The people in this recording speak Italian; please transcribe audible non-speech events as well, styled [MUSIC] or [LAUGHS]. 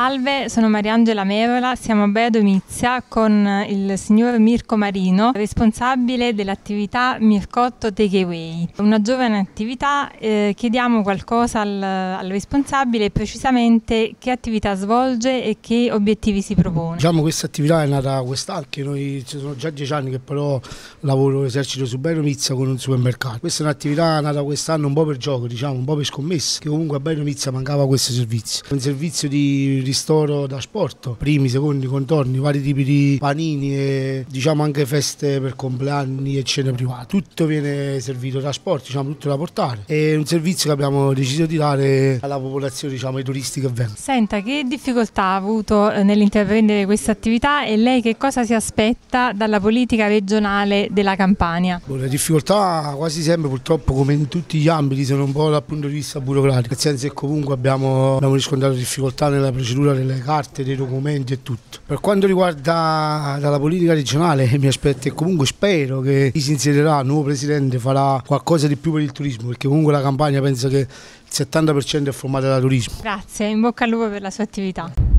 Salve, sono Mariangela Merola, siamo a Bea Domizia con il signor Mirko Marino, responsabile dell'attività Mircotto Takeaway, una giovane attività. Eh, chiediamo qualcosa al, al, responsabile, precisamente che attività svolge e che obiettivi si propone. Diciamo questa attività è nata quest'anno, noi ci sono già dieci anni che però lavoro esercito su Bea Domizia con un supermercato. Questa è un'attività nata quest'anno un po' per gioco, diciamo, un po' per scommesse, che comunque a Bea Domizia mancava questo servizio. Un servizio di ristoro da sport, primi, secondi, contorni, vari tipi di panini e diciamo anche feste per compleanni e cene private. Tutto viene servito da sport, diciamo tutto da portare. È un servizio che abbiamo deciso di dare alla popolazione, diciamo ai turisti che vengono. Senta, che difficoltà ha avuto eh, nell'intraprendere questa attività e lei che cosa si aspetta dalla politica regionale della Campania? Boh, le difficoltà quasi sempre purtroppo come in tutti gli ambiti sono un po' dal punto di vista burocratico, nel senso che comunque abbiamo, abbiamo riscontrato difficoltà nella procedura stesura delle carte, dei documenti e tutto. Per quanto riguarda la politica regionale, [LAUGHS] mi aspetto e comunque spero che chi si inserirà il nuovo presidente, farà qualcosa di più per il turismo, perché comunque la campagna penso che il 70% è formata da turismo. Grazie, in bocca al lupo per la sua attività.